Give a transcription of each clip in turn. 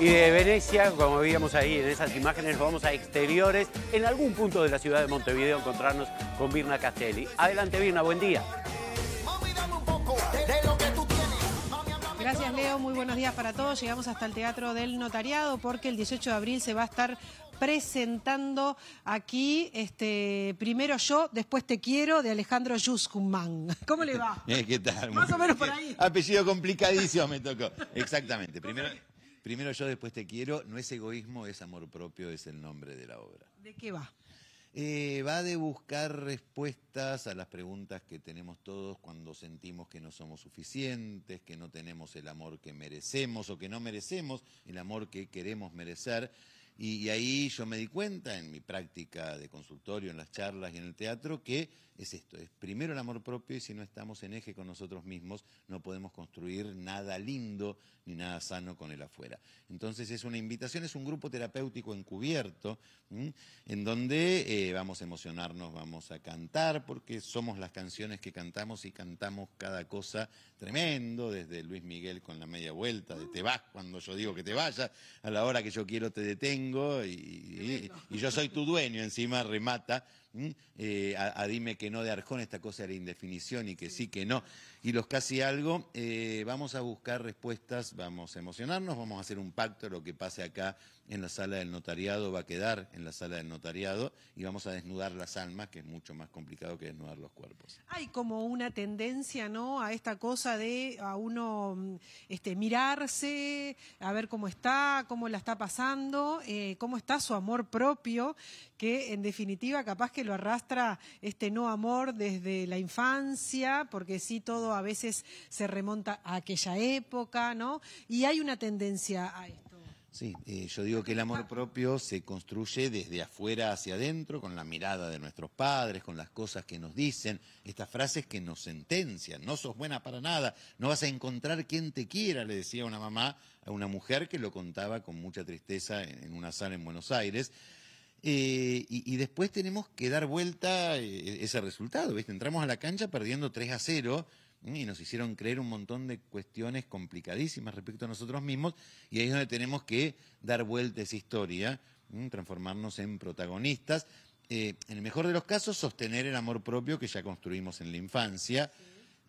Y de Venecia, como veíamos ahí en esas imágenes, vamos a exteriores, en algún punto de la ciudad de Montevideo, encontrarnos con Virna Castelli. Adelante, Virna, buen día. Gracias, Leo. Muy buenos días para todos. Llegamos hasta el Teatro del Notariado porque el 18 de abril se va a estar presentando aquí este primero yo, después te quiero, de Alejandro Yuskumán. ¿Cómo le va? Eh, ¿Qué tal? Más o menos por ahí. Apellido complicadísimo me tocó. Exactamente. Primero... Primero yo, después te quiero, no es egoísmo, es amor propio, es el nombre de la obra. ¿De qué va? Eh, va de buscar respuestas a las preguntas que tenemos todos cuando sentimos que no somos suficientes, que no tenemos el amor que merecemos o que no merecemos el amor que queremos merecer. Y, ahí yo me di cuenta en mi práctica de consultorio, en las charlas y en el teatro, que es esto, es primero el amor propio y si no estamos en eje con nosotros mismos, no podemos construir nada lindo ni nada sano con el afuera. Entonces es una invitación, es un grupo terapéutico encubierto, en donde eh, vamos a emocionarnos, vamos a cantar, porque somos las canciones que cantamos y cantamos cada cosa tremendo, desde Luis Miguel con la media vuelta, de te vas cuando yo digo que te vayas, a la hora que yo quiero te detengo y yo soy tu dueño, encima remata ¿Mm? Eh, a, dime que no de Arjón, esta cosa de la indefinición y que sí, que no, y los casi algo, eh, vamos a buscar respuestas, vamos a emocionarnos, vamos a hacer un pacto, lo que pase acá en la sala del notariado va a quedar en la sala del notariado y vamos a desnudar las almas, que es mucho más complicado que desnudar los cuerpos. Hay como una tendencia, ¿no?, a esta cosa de a uno este, mirarse, a ver cómo está, cómo la está pasando, eh, cómo está su amor propio, que en definitiva capaz que lo arrastra este no amor desde la infancia, porque sí todo a veces se remonta a aquella época, ¿no? Y hay una tendencia a esto. Sí, eh, yo digo que el amor ah. propio se construye desde afuera hacia adentro, con la mirada de nuestros padres, con las cosas que nos dicen, estas frases que nos sentencian, no sos buena para nada, no vas a encontrar quien te quiera, le decía una mamá a una mujer que lo contaba con mucha tristeza en una sala en Buenos Aires. Eh, y, después tenemos que dar vuelta eh, ese resultado, Entramos a la cancha perdiendo 3 a 0 y nos hicieron creer un montón de cuestiones complicadísimas respecto a nosotros mismos y ahí es donde tenemos que dar vuelta esa historia, transformarnos en protagonistas, eh, en el mejor de los casos sostener el amor propio que ya construimos en la infancia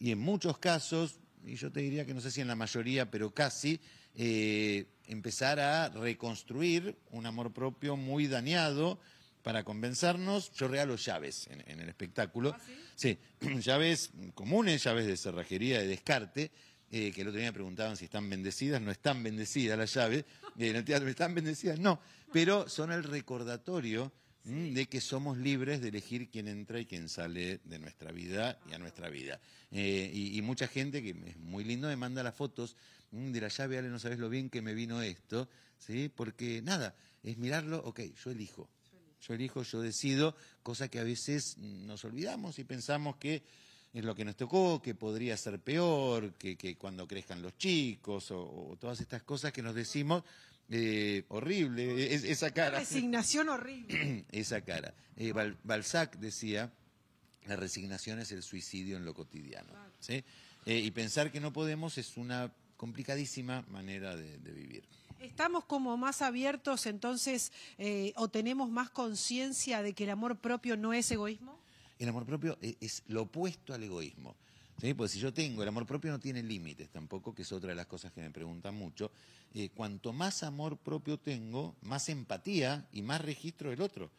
y en muchos casos, y yo te diría que no sé si en la mayoría, pero casi, eh, empezar a reconstruir un amor propio muy dañado. Para convencernos, yo regalo llaves en, el espectáculo. ¿Ah, sí? llaves comunes, llaves de cerrajería, de descarte, eh, que el otro día preguntaban si están bendecidas, no están bendecidas las llaves, eh, en el teatro, ¿están bendecidas? No, pero son el recordatorio Mm, de que somos libres de elegir quién entra y quién sale de nuestra vida y a nuestra vida. Eh, y, mucha gente que es muy lindo me manda las fotos mm, de la llave, Ale, no sabes lo bien que me vino esto, ¿sí? Porque nada, es mirarlo, ok, yo elijo. Yo elijo, yo decido, cosa que a veces nos olvidamos y pensamos que es lo que nos tocó, que podría ser peor, que, que cuando crezcan los chicos, o, todas estas cosas que nos decimos, eh, horrible, esa cara. Resignación horrible. esa cara. Eh, Balzac decía, la resignación es el suicidio en lo cotidiano. ¿sí? Eh, y pensar que no podemos es una complicadísima manera de vivir. ¿Estamos como más abiertos entonces eh, o tenemos más conciencia de que el amor propio no es egoísmo? El amor propio e-, es, lo opuesto al egoísmo. Porque si yo tengo, el amor propio no tiene límites tampoco, que es otra de las cosas que me preguntan mucho. Eh, cuanto más amor propio tengo, más empatía y más registro del otro.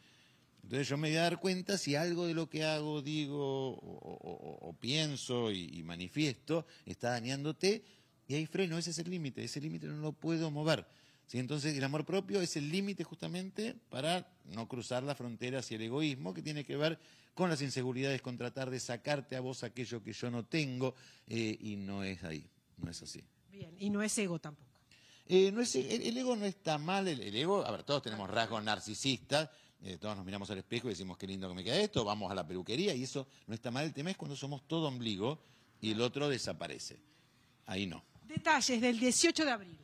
Entonces yo me voy a dar cuenta si algo de lo que hago, digo o, pienso y, manifiesto está dañándote y ahí freno, ese es el límite, ese límite no lo puedo mover. ¿Sí? Entonces el amor propio es el límite justamente para no cruzar la frontera hacia el egoísmo, que tiene que ver con las inseguridades, con tratar de sacarte a vos aquello que yo no tengo, eh, y no es ahí, no es así. Bien, y no es ego tampoco. Eh, el, ego no está mal, el, ego, a ver, todos tenemos rasgos narcisistas, eh, todos nos miramos al espejo y decimos qué lindo que me queda esto, vamos a la peluquería y eso no está mal, el tema es cuando somos todo ombligo y el otro desaparece. Ahí no. Detalles del 18 de abril.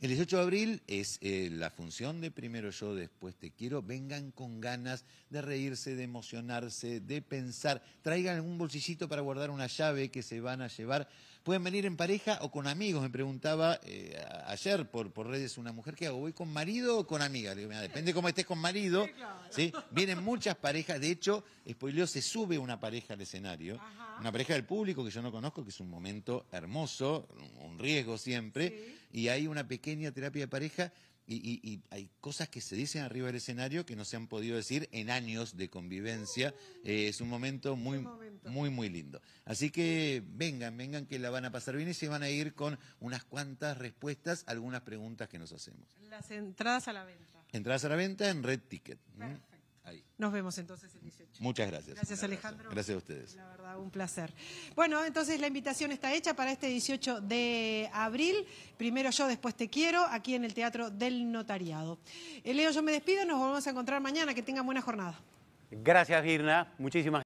El 18 de abril es eh, la función de primero yo, después te quiero. Vengan con ganas de reírse, de emocionarse, de pensar. Traigan algún bolsillito para guardar una llave que se van a llevar. Pueden venir en pareja o con amigos, me preguntaba eh, ayer por, por redes una mujer, ¿qué hago? ¿Voy con marido o con amiga? depende cómo estés con marido. Vienen muchas parejas, de hecho, spoileo, se sube una pareja al escenario, una pareja del público que yo no conozco, que es un momento hermoso, un riesgo siempre, y hay una pequeña terapia de pareja y, hay cosas que se dicen arriba del escenario que no se han podido decir en años de convivencia. Mm. Eh, es un momento muy, muy, muy lindo. Así que vengan, vengan que la van a pasar bien y se van a ir con unas cuantas respuestas, algunas preguntas que nos hacemos. Las entradas a la venta. Entradas a la venta en Red Ticket. Nos vemos entonces el 18. Muchas gracias. Gracias Alejandro. Gracias a ustedes. La verdad, un placer. Bueno, entonces la invitación está hecha para este 18 de abril. Primero yo, después te quiero, aquí en el Teatro del Notariado. Eh, Leo, yo me despido, nos volvemos a encontrar mañana. Que tengan buena jornada. Gracias, Irna. Muchísimas gracias.